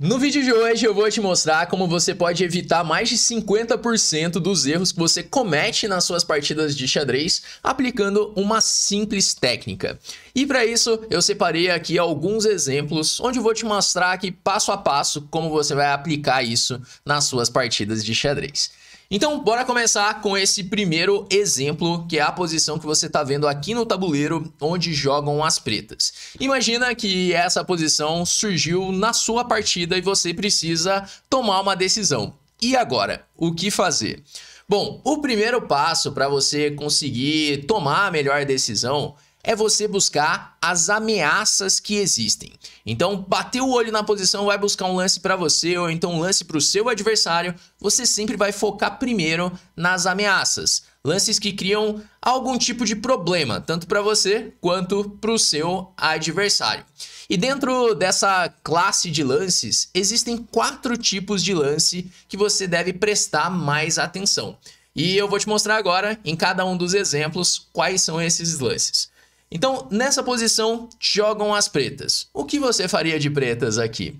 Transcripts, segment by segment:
No vídeo de hoje eu vou te mostrar como você pode evitar mais de 50% dos erros que você comete nas suas partidas de xadrez aplicando uma simples técnica. E para isso eu separei aqui alguns exemplos onde eu vou te mostrar aqui passo a passo como você vai aplicar isso nas suas partidas de xadrez. Então, bora começar com esse primeiro exemplo, que é a posição que você está vendo aqui no tabuleiro, onde jogam as pretas. Imagina que essa posição surgiu na sua partida e você precisa tomar uma decisão. E agora, o que fazer? Bom, o primeiro passo para você conseguir tomar a melhor decisão é você buscar as ameaças que existem. Então, bater o olho na posição, vai buscar um lance para você ou então um lance para o seu adversário, você sempre vai focar primeiro nas ameaças. Lances que criam algum tipo de problema, tanto para você quanto para o seu adversário. E dentro dessa classe de lances, existem quatro tipos de lance que você deve prestar mais atenção. E eu vou te mostrar agora, em cada um dos exemplos, quais são esses lances. Então, nessa posição, jogam as pretas. O que você faria de pretas aqui?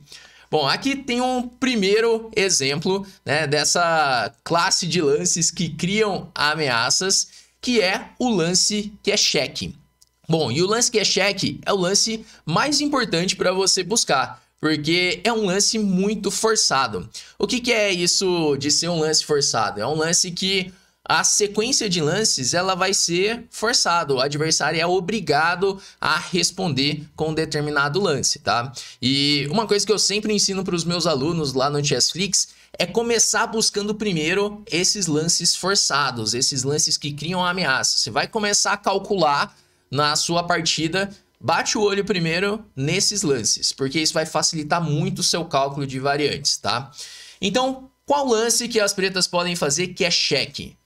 Bom, aqui tem um primeiro exemplo né, dessa classe de lances que criam ameaças, que é o lance que é cheque. Bom, e o lance que é cheque é o lance mais importante para você buscar, porque é um lance muito forçado. O que, que é isso de ser um lance forçado? É um lance que a sequência de lances ela vai ser forçada. O adversário é obrigado a responder com um determinado lance, tá? E uma coisa que eu sempre ensino para os meus alunos lá no Chessflix é começar buscando primeiro esses lances forçados, esses lances que criam ameaça. Você vai começar a calcular na sua partida Bate o olho primeiro nesses lances, porque isso vai facilitar muito o seu cálculo de variantes, tá? Então, qual lance que as pretas podem fazer que é cheque?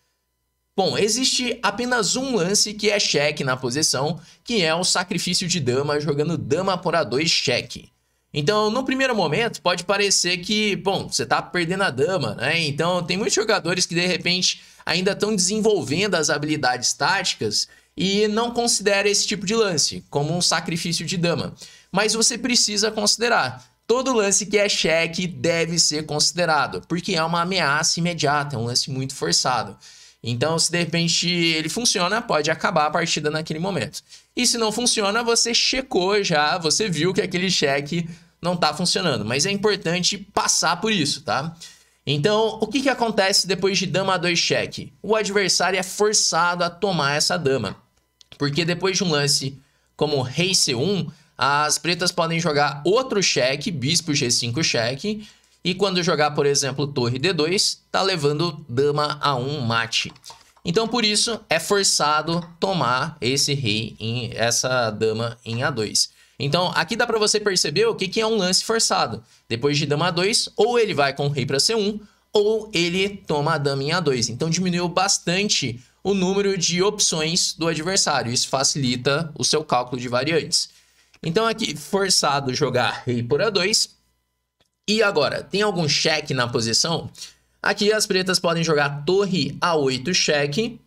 Bom, existe apenas um lance que é cheque na posição, que é o sacrifício de dama jogando dama por A2 cheque. Então, no primeiro momento, pode parecer que, bom, você tá perdendo a dama, né? Então, tem muitos jogadores que de repente ainda estão desenvolvendo as habilidades táticas e não considera esse tipo de lance como um sacrifício de dama. Mas você precisa considerar. Todo lance que é cheque deve ser considerado, porque é uma ameaça imediata, é um lance muito forçado. Então, se de repente ele funciona, pode acabar a partida naquele momento. E se não funciona, você checou já, você viu que aquele cheque não está funcionando. Mas é importante passar por isso, tá? Então, o que, que acontece depois de dama 2 cheque? O adversário é forçado a tomar essa dama. Porque depois de um lance como rei C1, as pretas podem jogar outro cheque, bispo G5 cheque, e quando jogar, por exemplo, torre D2, tá levando dama a um mate. Então, por isso, é forçado tomar esse rei, em, essa dama em A2. Então, aqui dá para você perceber o que, que é um lance forçado. Depois de dama A2, ou ele vai com o rei para C1, ou ele toma a dama em A2. Então, diminuiu bastante o número de opções do adversário. Isso facilita o seu cálculo de variantes. Então, aqui, forçado jogar rei por A2, e agora, tem algum cheque na posição? Aqui as pretas podem jogar torre A8 cheque,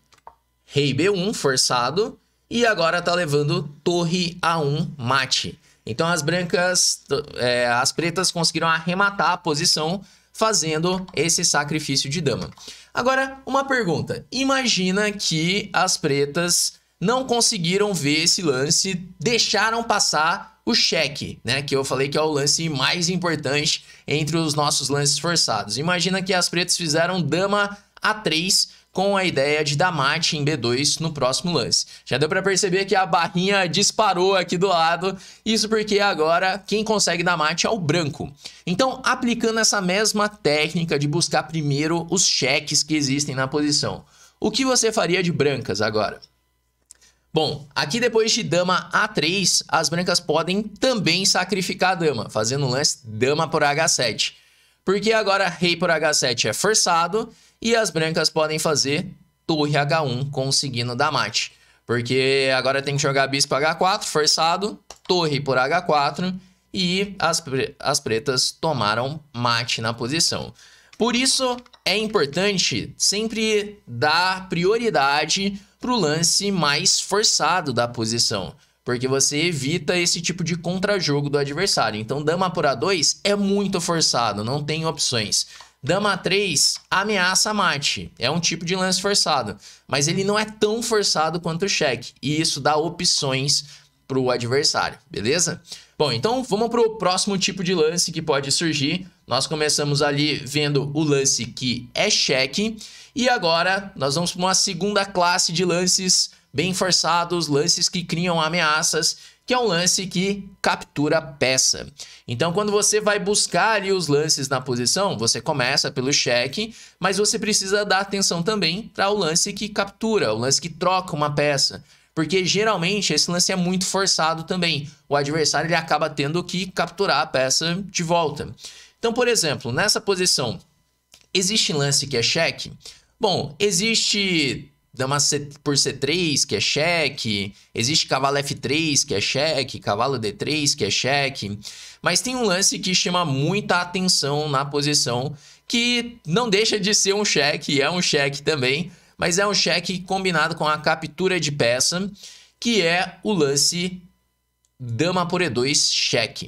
rei B1 forçado, e agora tá levando torre A1 mate. Então as brancas, é, as pretas conseguiram arrematar a posição fazendo esse sacrifício de dama. Agora, uma pergunta. Imagina que as pretas não conseguiram ver esse lance, deixaram passar o cheque, né? Que eu falei que é o lance mais importante entre os nossos lances forçados. Imagina que as pretas fizeram dama a3 com a ideia de dar mate em B2 no próximo lance. Já deu para perceber que a barrinha disparou aqui do lado, isso porque agora quem consegue dar mate é o branco. Então, aplicando essa mesma técnica de buscar primeiro os cheques que existem na posição, o que você faria de brancas agora? Bom, aqui depois de dama A3, as brancas podem também sacrificar a dama, fazendo um lance dama por H7. Porque agora rei por H7 é forçado e as brancas podem fazer torre H1 conseguindo dar mate. Porque agora tem que jogar bispo H4, forçado, torre por H4 e as, as pretas tomaram mate na posição. Por isso, é importante sempre dar prioridade para o lance mais forçado da posição, porque você evita esse tipo de contra-jogo do adversário. Então, dama por A2 é muito forçado, não tem opções. Dama 3 ameaça mate, é um tipo de lance forçado, mas ele não é tão forçado quanto o cheque, e isso dá opções para o adversário, beleza? Bom, então vamos para o próximo tipo de lance que pode surgir, nós começamos ali vendo o lance que é cheque e agora nós vamos para uma segunda classe de lances bem forçados, lances que criam ameaças, que é um lance que captura peça. Então, quando você vai buscar ali os lances na posição, você começa pelo cheque, mas você precisa dar atenção também para o lance que captura, o lance que troca uma peça. Porque geralmente esse lance é muito forçado também. O adversário ele acaba tendo que capturar a peça de volta. Então, por exemplo, nessa posição, existe lance que é cheque? Bom, existe dama C por C3, que é cheque, existe cavalo F3, que é cheque, cavalo D3, que é cheque, mas tem um lance que chama muita atenção na posição, que não deixa de ser um cheque, é um cheque também, mas é um cheque combinado com a captura de peça, que é o lance dama por E2 cheque.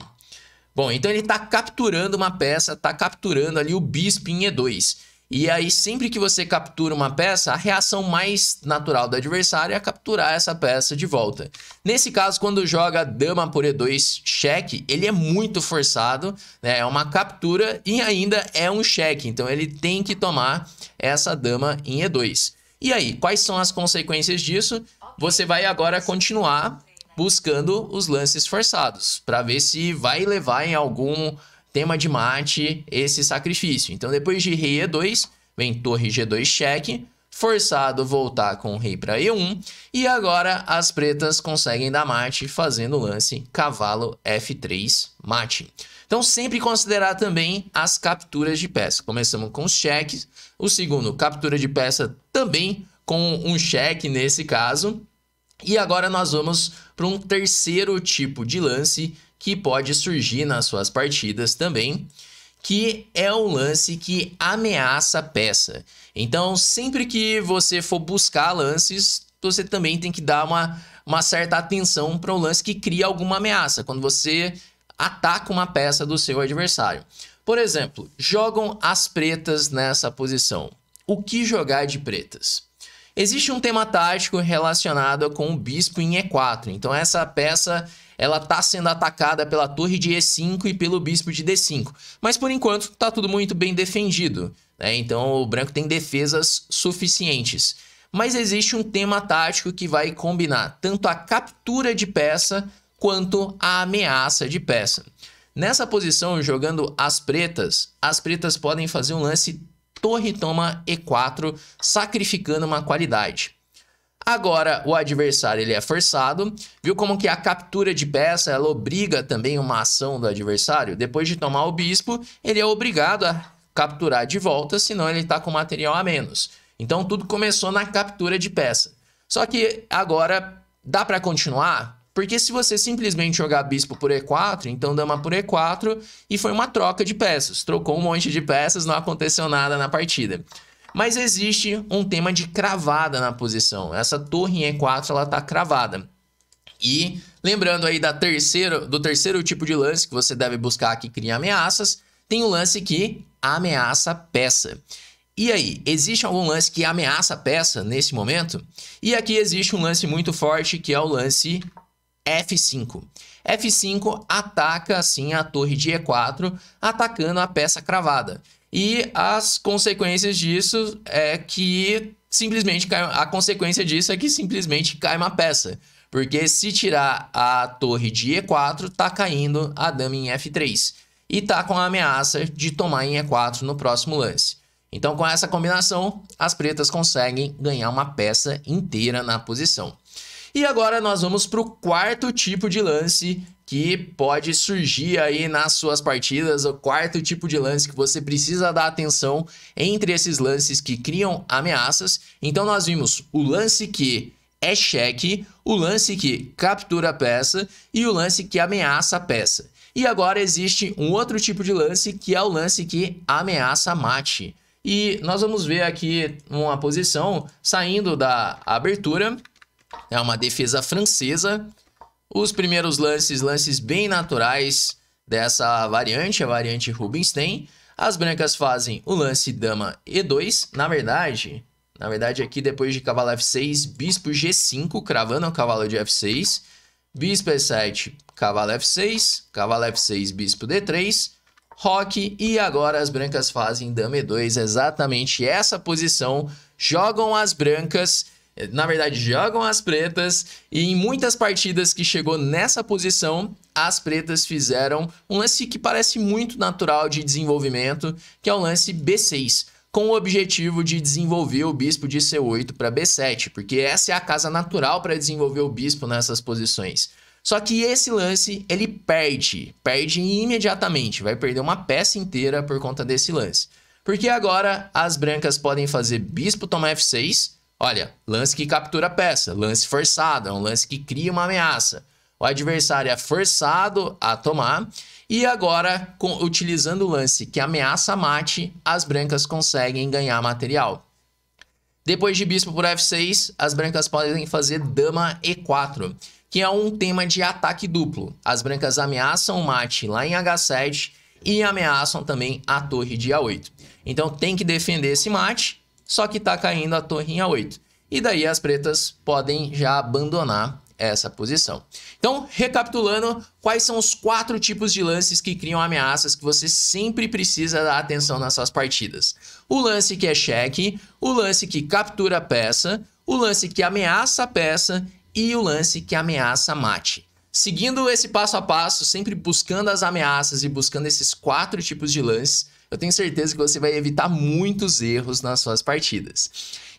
Bom, então ele está capturando uma peça, está capturando ali o bispo em E2. E aí, sempre que você captura uma peça, a reação mais natural do adversário é capturar essa peça de volta. Nesse caso, quando joga dama por e2 cheque, ele é muito forçado, né? é uma captura e ainda é um cheque, então ele tem que tomar essa dama em e2. E aí, quais são as consequências disso? Você vai agora continuar buscando os lances forçados, para ver se vai levar em algum tema de mate esse sacrifício. Então, depois de rei e2, vem torre g2 cheque, forçado voltar com o rei para e1, e agora as pretas conseguem dar mate fazendo o lance cavalo f3 mate. Então, sempre considerar também as capturas de peça. Começamos com os cheques, o segundo, captura de peça também com um cheque nesse caso, e agora nós vamos para um terceiro tipo de lance que pode surgir nas suas partidas também, que é um lance que ameaça a peça. Então, sempre que você for buscar lances, você também tem que dar uma, uma certa atenção para um lance que cria alguma ameaça, quando você ataca uma peça do seu adversário. Por exemplo, jogam as pretas nessa posição. O que jogar de pretas? Existe um tema tático relacionado com o bispo em E4. Então essa peça ela está sendo atacada pela torre de E5 e pelo bispo de D5. Mas por enquanto está tudo muito bem defendido. Né? Então o branco tem defesas suficientes. Mas existe um tema tático que vai combinar tanto a captura de peça quanto a ameaça de peça. Nessa posição, jogando as pretas, as pretas podem fazer um lance torre toma E4, sacrificando uma qualidade. Agora o adversário ele é forçado, viu como que a captura de peça ela obriga também uma ação do adversário? Depois de tomar o bispo, ele é obrigado a capturar de volta, senão ele está com material a menos. Então tudo começou na captura de peça. Só que agora dá para continuar? Porque se você simplesmente jogar bispo por E4, então dama por E4, e foi uma troca de peças. Trocou um monte de peças, não aconteceu nada na partida. Mas existe um tema de cravada na posição. Essa torre em E4, ela tá cravada. E lembrando aí da terceiro, do terceiro tipo de lance que você deve buscar que cria ameaças, tem o um lance que ameaça peça. E aí, existe algum lance que ameaça peça nesse momento? E aqui existe um lance muito forte que é o lance F5. F5 ataca assim a torre de E4, atacando a peça cravada. E as consequências disso é que simplesmente cai, a consequência disso é que simplesmente cai uma peça. Porque se tirar a torre de E4, tá caindo a dama em F3. E tá com a ameaça de tomar em E4 no próximo lance. Então, com essa combinação, as pretas conseguem ganhar uma peça inteira na posição. E agora nós vamos para o quarto tipo de lance que pode surgir aí nas suas partidas, o quarto tipo de lance que você precisa dar atenção entre esses lances que criam ameaças. Então nós vimos o lance que é cheque, o lance que captura a peça e o lance que ameaça a peça. E agora existe um outro tipo de lance que é o lance que ameaça mate. E nós vamos ver aqui uma posição saindo da abertura é uma defesa francesa. Os primeiros lances, lances bem naturais dessa variante, a variante Rubinstein. As brancas fazem o lance dama e2. Na verdade, na verdade aqui depois de cavalo f6, bispo g5, cravando o cavalo de f6. Bispo e7, cavalo f6, cavalo f6, bispo d3, roque e agora as brancas fazem dama e2, exatamente essa posição. Jogam as brancas na verdade, jogam as pretas e em muitas partidas que chegou nessa posição, as pretas fizeram um lance que parece muito natural de desenvolvimento, que é o lance B6 com o objetivo de desenvolver o bispo de C8 para B7, porque essa é a casa natural para desenvolver o bispo nessas posições. Só que esse lance ele perde, perde imediatamente, vai perder uma peça inteira por conta desse lance. Porque agora as brancas podem fazer bispo tomar F6, Olha, lance que captura a peça, lance forçado, é um lance que cria uma ameaça. O adversário é forçado a tomar. E agora, com, utilizando o lance que ameaça mate, as brancas conseguem ganhar material. Depois de bispo por f6, as brancas podem fazer dama e4, que é um tema de ataque duplo. As brancas ameaçam o mate lá em h7 e ameaçam também a torre de a8. Então tem que defender esse mate só que está caindo a torre em A8. E daí as pretas podem já abandonar essa posição. Então, recapitulando, quais são os quatro tipos de lances que criam ameaças que você sempre precisa dar atenção nas suas partidas? O lance que é cheque, o lance que captura a peça, o lance que ameaça a peça e o lance que ameaça mate. Seguindo esse passo a passo, sempre buscando as ameaças e buscando esses quatro tipos de lances, eu tenho certeza que você vai evitar muitos erros nas suas partidas.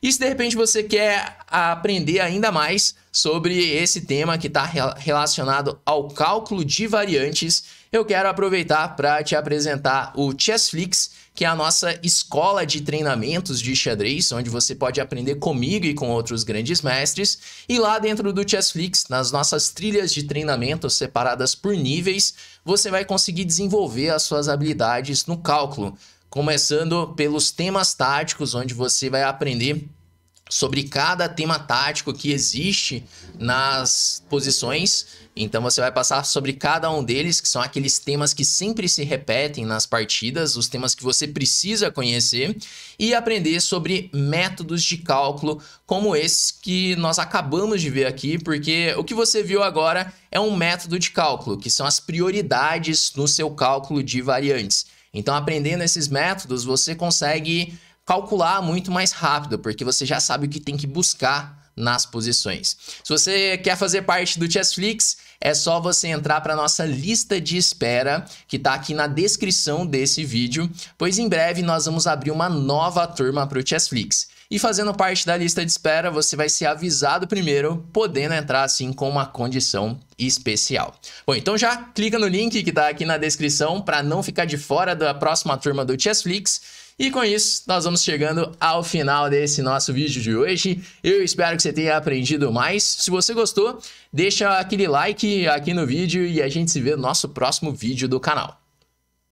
E se de repente você quer aprender ainda mais sobre esse tema que está relacionado ao cálculo de variantes, eu quero aproveitar para te apresentar o Chessflix, que é a nossa escola de treinamentos de xadrez, onde você pode aprender comigo e com outros grandes mestres. E lá dentro do Chessflix, nas nossas trilhas de treinamento separadas por níveis, você vai conseguir desenvolver as suas habilidades no cálculo, começando pelos temas táticos, onde você vai aprender sobre cada tema tático que existe nas posições. Então você vai passar sobre cada um deles, que são aqueles temas que sempre se repetem nas partidas, os temas que você precisa conhecer e aprender sobre métodos de cálculo como esse que nós acabamos de ver aqui, porque o que você viu agora é um método de cálculo, que são as prioridades no seu cálculo de variantes. Então aprendendo esses métodos, você consegue calcular muito mais rápido, porque você já sabe o que tem que buscar nas posições. Se você quer fazer parte do Chessflix, é só você entrar para nossa lista de espera, que está aqui na descrição desse vídeo, pois em breve nós vamos abrir uma nova turma para o Chessflix. E fazendo parte da lista de espera, você vai ser avisado primeiro, podendo entrar assim com uma condição especial. Bom, então já clica no link que está aqui na descrição para não ficar de fora da próxima turma do Chessflix e com isso, nós vamos chegando ao final desse nosso vídeo de hoje. Eu espero que você tenha aprendido mais. Se você gostou, deixa aquele like aqui no vídeo e a gente se vê no nosso próximo vídeo do canal.